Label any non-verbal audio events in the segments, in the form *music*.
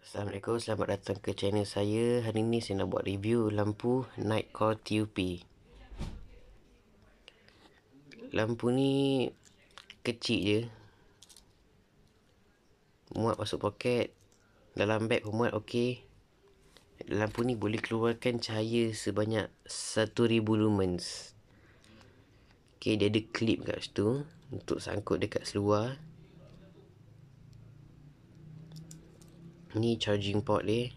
Assalamualaikum, selamat datang ke channel saya Hari ini saya nak buat review lampu Night Call TUP Lampu ni kecil je Muat masuk poket Dalam beg pun muat ok Lampu ni boleh keluarkan cahaya sebanyak 1000 lumens Ok, dia ada clip kat situ Untuk sangkut dekat seluar ni charging port dia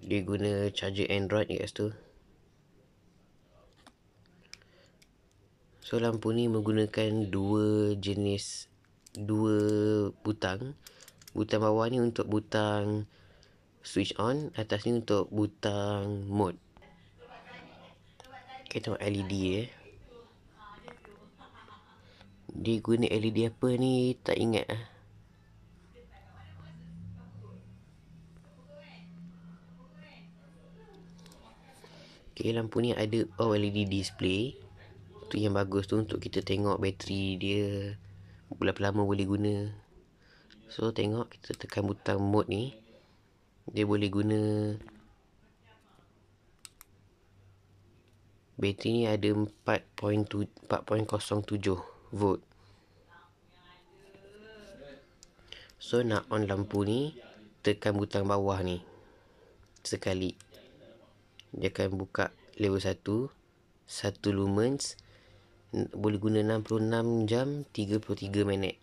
dia guna charger android dekat situ so lampu ni menggunakan dua jenis dua butang butang bawah ni untuk butang switch on atas ni untuk butang mode kita tengok LED eh dia guna LED apa ni tak ingat lah Okay, lampu ni ada OLED display. Tu yang bagus tu untuk kita tengok bateri dia berapa lama boleh guna. So, tengok kita tekan butang mode ni. Dia boleh guna bateri ni ada 4.07 volt. So, nak on lampu ni tekan butang bawah ni. Sekali. Sekali. Dia akan buka level 1 1 lumens Boleh guna 66 jam 33 minit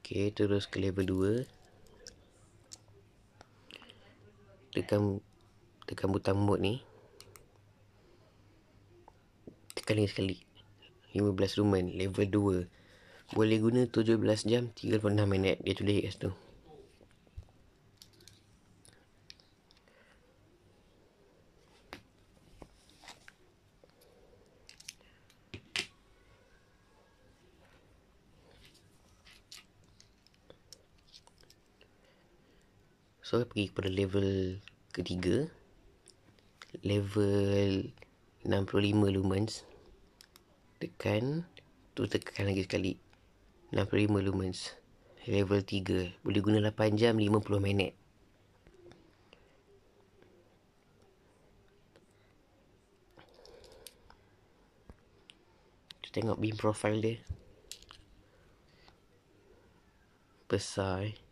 Ok terus ke level 2 Tekan Tekan butang mode ni Tekan lagi sekali 15 lumen level 2 Boleh guna 17 jam 36 minit Dia tulis kat situ So pergi kepada level ketiga Level 65 lumens Tekan Tu tekan lagi sekali 65 lumens Level 3 Boleh guna 8 jam 50 minit Kita tengok beam profile dia Besar eh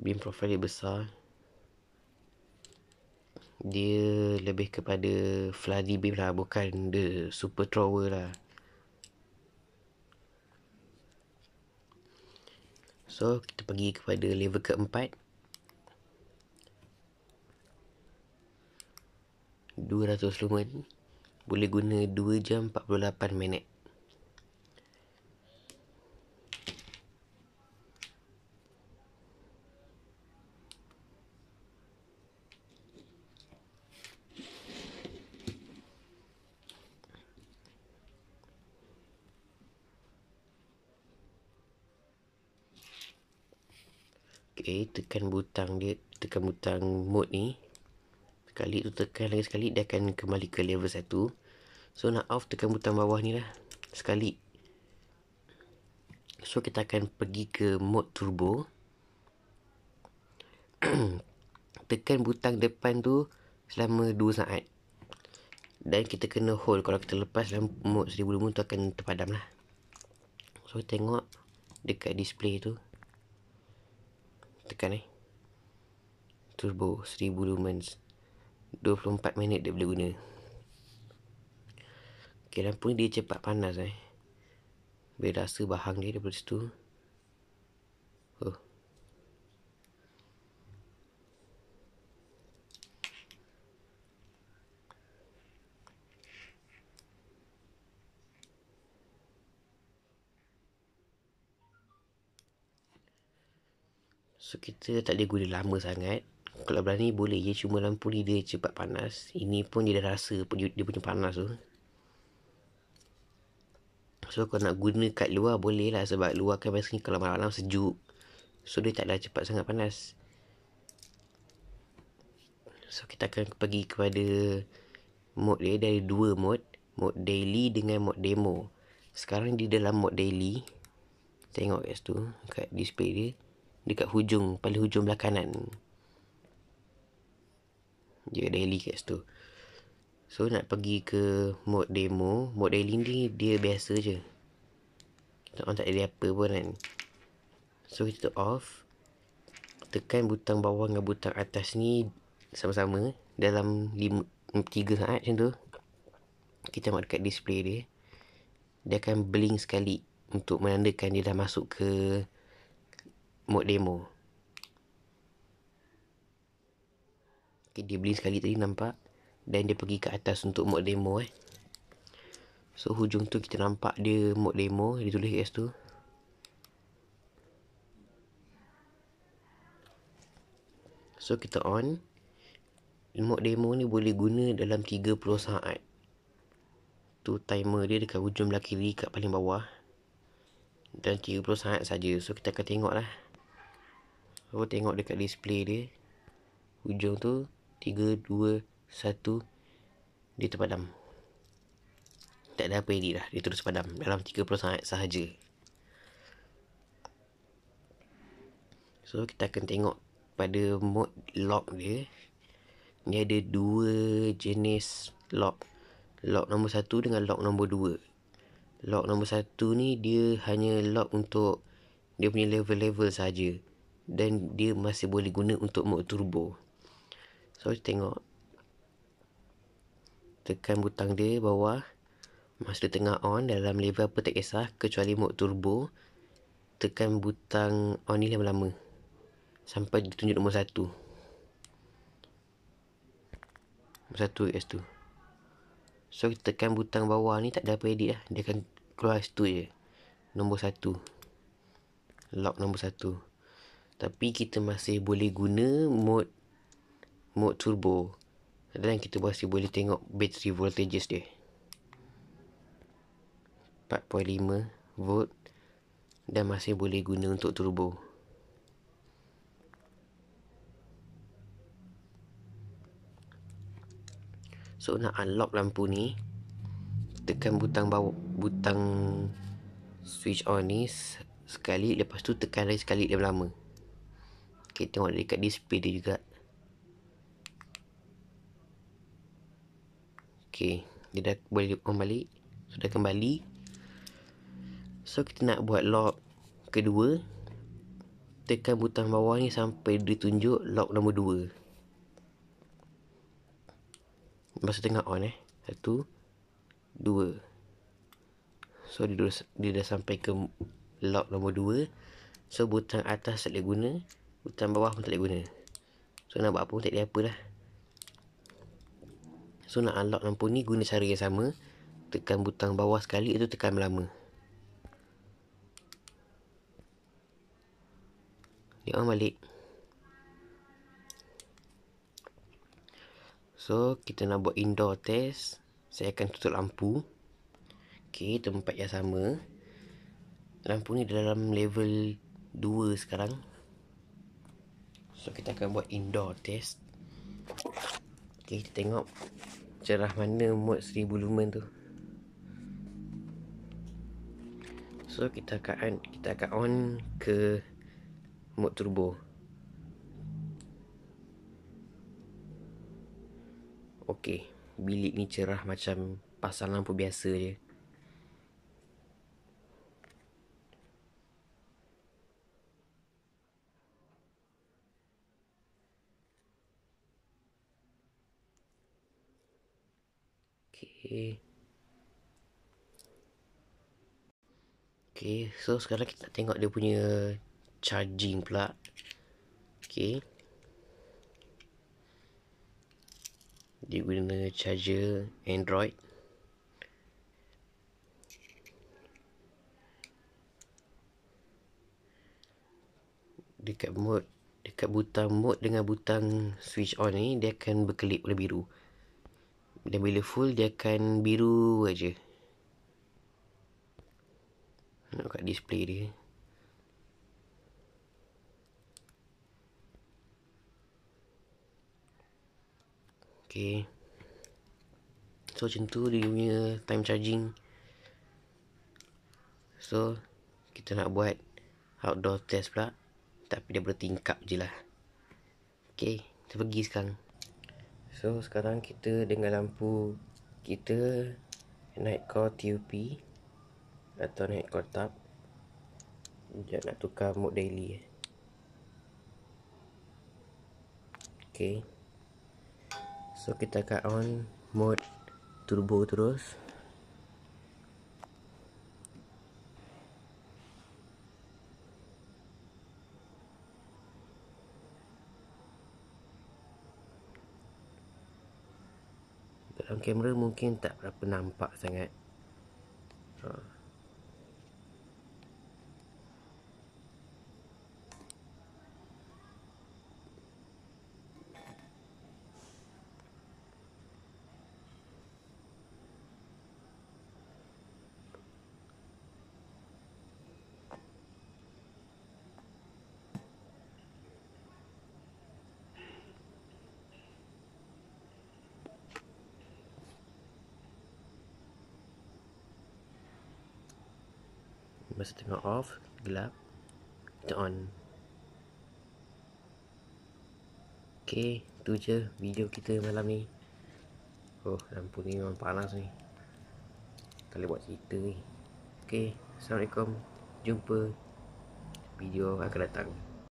beam profile dia besar dia lebih kepada floody beam lah bukan the super thrower lah so kita pergi kepada level keempat 200 lumen boleh guna 2 jam 48 minit Okay, eh, tekan butang dia, tekan butang mode ni. Sekali tu tekan lagi sekali, dia akan kembali ke level 1. So, nak off tekan butang bawah ni lah. Sekali. So, kita akan pergi ke mode turbo. *clears throat* tekan butang depan tu selama 2 saat. Dan kita kena hold. Kalau kita lepas dalam mode 1000 lumen tu akan terpadam lah. So, tengok dekat display tu. Tekan eh Turbo 1000 lumens 24 minit dia boleh guna Ok lampu ni dia cepat panas eh Boleh rasa bahang dia daripada situ So kita tak boleh guna lama sangat Kalau berani boleh je Cuma lampu ni dia cepat panas Ini pun dia dah rasa dia punya panas tu So kalau nak guna kat luar boleh lah Sebab luar kan biasanya kalau malam-malam sejuk So dia tak dah cepat sangat panas So kita akan pergi kepada Mode dia dari dua mode Mode daily dengan mode demo Sekarang dia dalam mode daily Tengok kat situ Kat display dia dekat hujung paling hujung belah kanan dia daily kat situ so nak pergi ke mode demo mode daily ni dia biasa je tak ada apa pun kan so kita off tekan butang bawah dengan butang atas ni sama-sama dalam 5, 3 saat macam tu kita tengok dekat display dia dia akan blink sekali untuk menandakan dia dah masuk ke mod demo okay, Dia blink sekali tadi nampak Dan dia pergi ke atas untuk mod demo eh So hujung tu kita nampak dia mod demo Dia tulis kat situ So kita on Mod demo ni boleh guna dalam 30 saat Tu timer dia dekat hujung belah kiri kat paling bawah Dan 30 saat saja. So kita akan tengok lah kau tengok dekat display dia Hujung tu 3, 2, 1 Dia terpadam Tak ada apa edit dah, Dia terus padam Dalam 30 saat sahaja So kita akan tengok Pada mode lock dia Ni ada dua jenis lock Lock nombor 1 dengan lock nombor 2 Lock nombor 1 ni dia hanya lock untuk Dia punya level-level saja. -level dan dia masih boleh guna untuk mode turbo. So tengok tekan butang dia bawah masa dia tengah on dalam level apa tak kisah kecuali mode turbo tekan butang on ni lama-lama sampai ditunjuk nombor 1 nombor 1 kat situ so kita tekan butang bawah ni tak ada apa edit lah dia akan keluar situ je nombor 1 lock nombor 1 tapi kita masih boleh guna mode mode turbo dan kita masih boleh tengok battery voltages dia 4.5 volt dan masih boleh guna untuk turbo so nak unlock lampu ni tekan butang bawah butang switch on ni sekali lepas tu tekan lagi sekali dia lama sikit tengok dekat display dia juga Okay Dia dah boleh kembali. balik Sudah kembali So kita nak buat lock kedua Tekan butang bawah ni sampai dia tunjuk lock nombor 2 Masa tengah on eh Satu Dua So dia dah, dia dah sampai ke lock nombor dua. So butang atas tak boleh guna hutan bawah pun tak boleh guna so nak buat apa pun tak boleh apalah so nak unlock lampu ni guna cara yang sama tekan butang bawah sekali itu tekan lama dia on balik so kita nak buat indoor test saya akan tutup lampu ok tempat yang sama lampu ni dalam level 2 sekarang So kita akan buat indoor test Okay kita tengok Cerah mana mode seribu lumen tu So kita akan Kita akan on ke Mode turbo Okay Bilik ni cerah macam pasal lampu biasa je Okay, so sekarang kita tengok dia punya charging pula. Okay. Dia guna charger Android. Dekat mode, dekat butang mode dengan butang switch on ni, dia akan berkelip warna biru. Dan bila full dia akan biru aja. Nak kat display dia. Okay. So macam tu dia punya time charging. So kita nak buat outdoor test pula. Tapi dia bertingkap je lah. Okay. Kita pergi sekarang. So sekarang kita dengan lampu kita night call TUP atau night call tab. Jangan nak tukar mode daily. Eh. Okay. So kita akan on mode turbo terus. dalam kamera mungkin tak berapa nampak sangat Masa tengah off Gelap Kita on Okay tu je video kita malam ni Oh lampu ni memang panas ni Tak boleh buat cerita ni Okay Assalamualaikum Jumpa Video akan datang